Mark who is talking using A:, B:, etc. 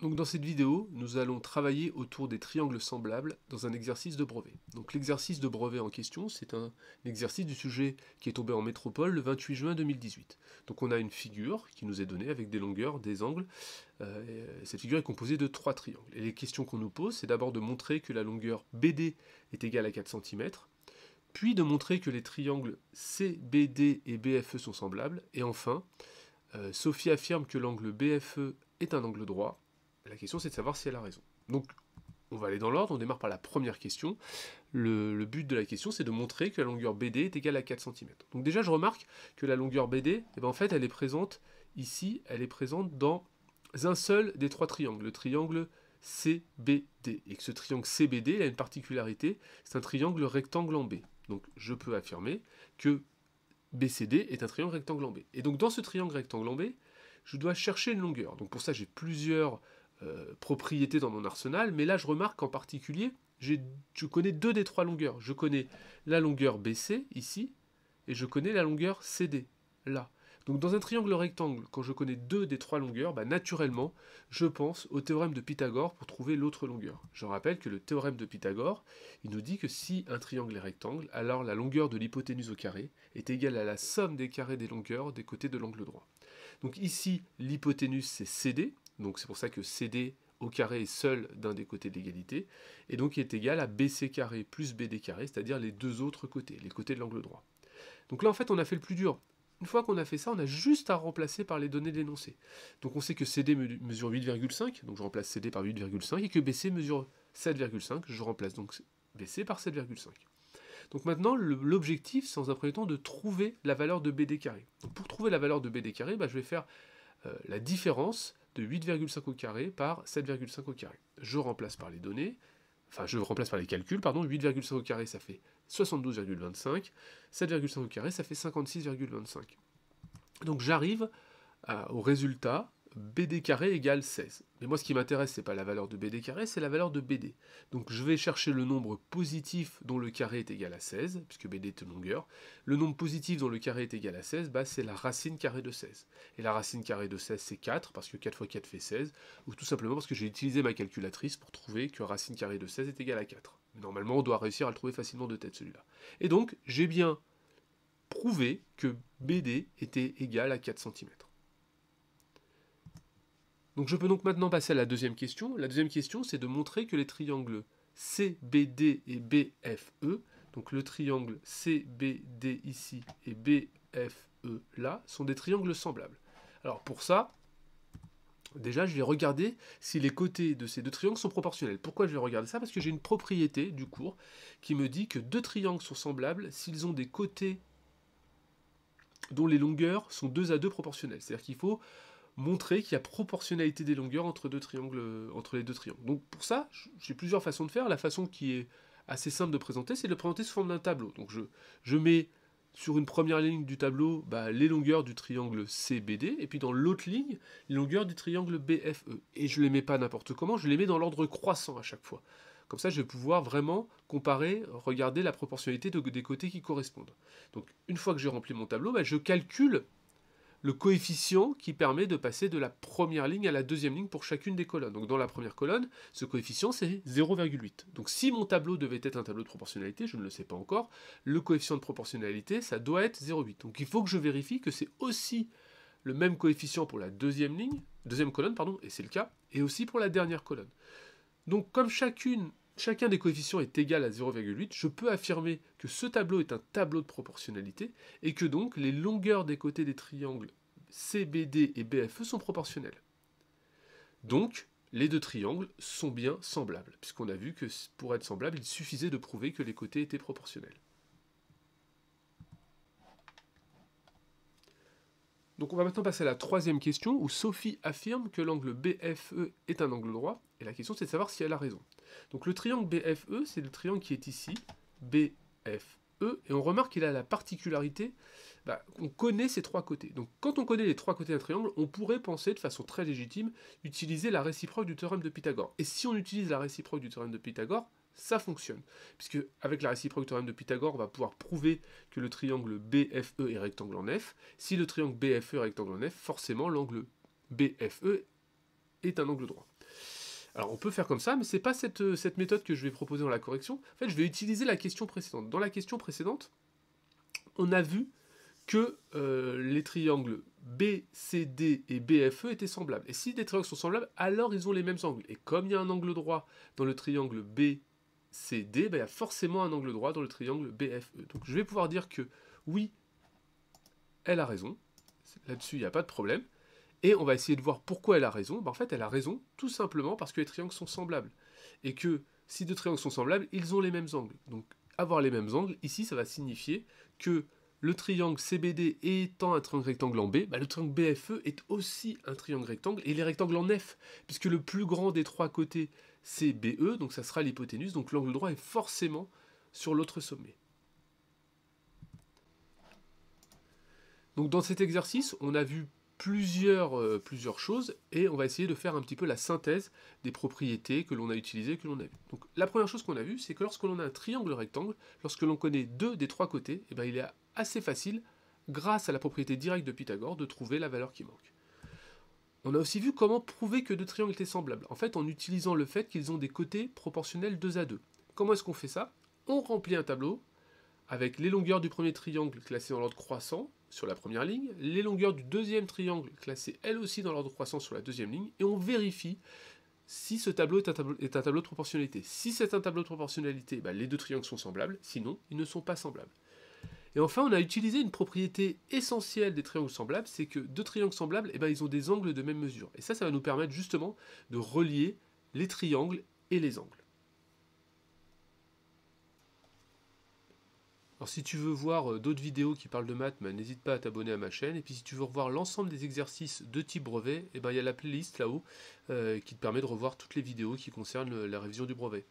A: Donc dans cette vidéo, nous allons travailler autour des triangles semblables dans un exercice de brevet. Donc l'exercice de brevet en question, c'est un, exercice du sujet qui est tombé en métropole le 28 juin 2018. Donc on a une figure qui nous est donnée avec des longueurs, des angles. Euh, cette figure est composée de trois triangles. Et les questions qu'on nous pose, c'est d'abord de montrer que la longueur BD est égale à 4 cm, puis de montrer que les triangles CBD et BFE sont semblables, et enfin, euh, Sophie affirme que l'angle BFE est un angle droit, la question, c'est de savoir si elle a raison. Donc, on va aller dans l'ordre, on démarre par la première question. Le, but de la question, c'est de montrer que la longueur BD est égale à 4 cm. Donc déjà, je remarque que la longueur BD, eh ben, en fait, elle est présente ici, elle est présente dans un seul des trois triangles, le triangle CBD. Et que ce triangle CBD, a une particularité, c'est un triangle rectangle en B. Donc je peux affirmer que BCD est un triangle rectangle en B. Et donc dans ce triangle rectangle en B, je dois chercher une longueur. Donc pour ça, j'ai plusieurs euh, propriété dans mon arsenal, mais là je remarque qu'en particulier, je connais deux des trois longueurs. Je connais la longueur BC, ici, et je connais la longueur CD, là. Donc dans un triangle rectangle, quand je connais deux des trois longueurs, bah, naturellement, je pense au théorème de Pythagore pour trouver l'autre longueur. Je rappelle que le théorème de Pythagore, il nous dit que si un triangle est rectangle, alors la longueur de l'hypoténuse au carré est égale à la somme des carrés des longueurs des côtés de l'angle droit. Donc ici, l'hypoténuse c'est CD, donc c'est pour ça que CD au carré est seul d'un des côtés de l'égalité, et donc il est égal à BC carré plus BD carré, c'est-à-dire les deux autres côtés, les côtés de l'angle droit. Donc là en fait on a fait le plus dur. Une fois qu'on a fait ça, on a juste à remplacer par les données dénoncées. Donc on sait que CD mesure 8,5, donc je remplace CD par 8,5, et que BC mesure 7,5, je remplace donc BC par 7,5. Donc maintenant, l'objectif, c'est en un premier temps de trouver la valeur de BD carré. pour trouver la valeur de BD carré, bah, je vais faire euh, la différence de 8,5 au carré par 7,5 au carré. Je remplace par les données, enfin je remplace par les calculs, pardon, 8,5 au carré ça fait 72,25, 7,5 au carré ça fait 56,25. Donc j'arrive euh, au résultat BD carré égale 16. Mais moi, ce qui m'intéresse, c'est pas la valeur de BD carré, c'est la valeur de BD. Donc, je vais chercher le nombre positif dont le carré est égal à 16, puisque BD est une longueur. Le nombre positif dont le carré est égal à 16, bah, c'est la racine carrée de 16. Et la racine carrée de 16, c'est 4, parce que 4 fois 4 fait 16, ou tout simplement parce que j'ai utilisé ma calculatrice pour trouver que racine carrée de 16 est égal à 4. Normalement, on doit réussir à le trouver facilement de tête, celui-là. Et donc, j'ai bien prouvé que BD était égal à 4 cm. Donc je peux donc maintenant passer à la deuxième question. La deuxième question, c'est de montrer que les triangles CBD et BFE, donc le triangle CBD ici et BFE là, sont des triangles semblables. Alors pour ça, déjà je vais regarder si les côtés de ces deux triangles sont proportionnels. Pourquoi je vais regarder ça Parce que j'ai une propriété du cours qui me dit que deux triangles sont semblables s'ils ont des côtés dont les longueurs sont 2 à 2 proportionnelles. C'est-à-dire qu'il faut montrer qu'il y a proportionnalité des longueurs entre, deux triangles, euh, entre les deux triangles. Donc pour ça, j'ai plusieurs façons de faire. La façon qui est assez simple de présenter, c'est de le présenter sous forme d'un tableau. Donc je, je mets sur une première ligne du tableau bah, les longueurs du triangle CBD, et puis dans l'autre ligne, les longueurs du triangle BFE. Et je ne les mets pas n'importe comment, je les mets dans l'ordre croissant à chaque fois. Comme ça, je vais pouvoir vraiment comparer, regarder la proportionnalité des côtés qui correspondent. Donc une fois que j'ai rempli mon tableau, bah, je calcule le coefficient qui permet de passer de la première ligne à la deuxième ligne pour chacune des colonnes. Donc dans la première colonne, ce coefficient c'est 0,8. Donc si mon tableau devait être un tableau de proportionnalité, je ne le sais pas encore, le coefficient de proportionnalité, ça doit être 0,8. Donc il faut que je vérifie que c'est aussi le même coefficient pour la deuxième ligne, deuxième colonne, pardon, et c'est le cas, et aussi pour la dernière colonne. Donc comme chacune chacun des coefficients est égal à 0,8, je peux affirmer que ce tableau est un tableau de proportionnalité et que donc les longueurs des côtés des triangles CBD et BFE sont proportionnelles. Donc, les deux triangles sont bien semblables, puisqu'on a vu que pour être semblables, il suffisait de prouver que les côtés étaient proportionnels. Donc on va maintenant passer à la troisième question, où Sophie affirme que l'angle BFE est un angle droit, et la question c'est de savoir si elle a raison. Donc le triangle BFE, c'est le triangle qui est ici, BFE, et on remarque qu'il a la particularité qu'on bah, on connaît ces trois côtés. Donc quand on connaît les trois côtés d'un triangle, on pourrait penser de façon très légitime utiliser la réciproque du théorème de Pythagore. Et si on utilise la réciproque du théorème de Pythagore, ça fonctionne. Puisque avec la réciproque du théorème de Pythagore, on va pouvoir prouver que le triangle BFE est rectangle en F. Si le triangle BFE est rectangle en F, forcément l'angle BFE est un angle droit. Alors on peut faire comme ça, mais ce n'est pas euh, cette, méthode que je vais proposer dans la correction. En fait, je vais utiliser la question précédente. Dans la question précédente, on a vu que euh, les triangles BCD et BFE étaient semblables. Et si des triangles sont semblables, alors ils ont les mêmes angles. Et comme il y a un angle droit dans le triangle BCD, ben, il y a forcément un angle droit dans le triangle BFE. Donc je vais pouvoir dire que oui, elle a raison. Là-dessus, il n'y a pas de problème. Et on va essayer de voir pourquoi elle a raison. Bah, en fait, elle a raison tout simplement parce que les triangles sont semblables. Et que si deux triangles sont semblables, ils ont les mêmes angles. Donc avoir les mêmes angles, ici, ça va signifier que le triangle CBD étant un triangle rectangle en B, bah, le triangle BFE est aussi un triangle rectangle, et les rectangles en F, puisque le plus grand des trois côtés, c'est BE, donc ça sera l'hypoténuse, donc l'angle droit est forcément sur l'autre sommet. Donc dans cet exercice, on a vu plusieurs, euh, plusieurs choses et on va essayer de faire un petit peu la synthèse des propriétés que l'on a utilisées, que l'on a vues. Donc la première chose qu'on a vue, c'est que lorsque l'on a un triangle rectangle, lorsque l'on connaît deux des trois côtés, et eh bien il est assez facile, grâce à la propriété directe de Pythagore, de trouver la valeur qui manque. On a aussi vu comment prouver que deux triangles étaient semblables, en fait en utilisant le fait qu'ils ont des côtés proportionnels 2 à 2. Comment est-ce qu'on fait ça On remplit un tableau avec les longueurs du premier triangle classées en l'ordre croissant, sur la première ligne, les longueurs du deuxième triangle classées elles aussi dans l'ordre croissant sur la deuxième ligne, et on vérifie si ce tableau est un tableau, de proportionnalité. Si c'est un tableau de proportionnalité, bah, les deux triangles sont semblables, sinon ils ne sont pas semblables. Et enfin, on a utilisé une propriété essentielle des triangles semblables, c'est que deux triangles semblables, eh ben, ils ont des angles de même mesure. Et ça, ça va nous permettre justement de relier les triangles et les angles. Alors si tu veux voir euh, d'autres vidéos qui parlent de maths, ben, n'hésite pas à t'abonner à ma chaîne. Et puis si tu veux revoir l'ensemble des exercices de type brevet, eh ben, il y a la playlist là-haut euh, qui te permet de revoir toutes les vidéos qui concernent euh, la révision du brevet.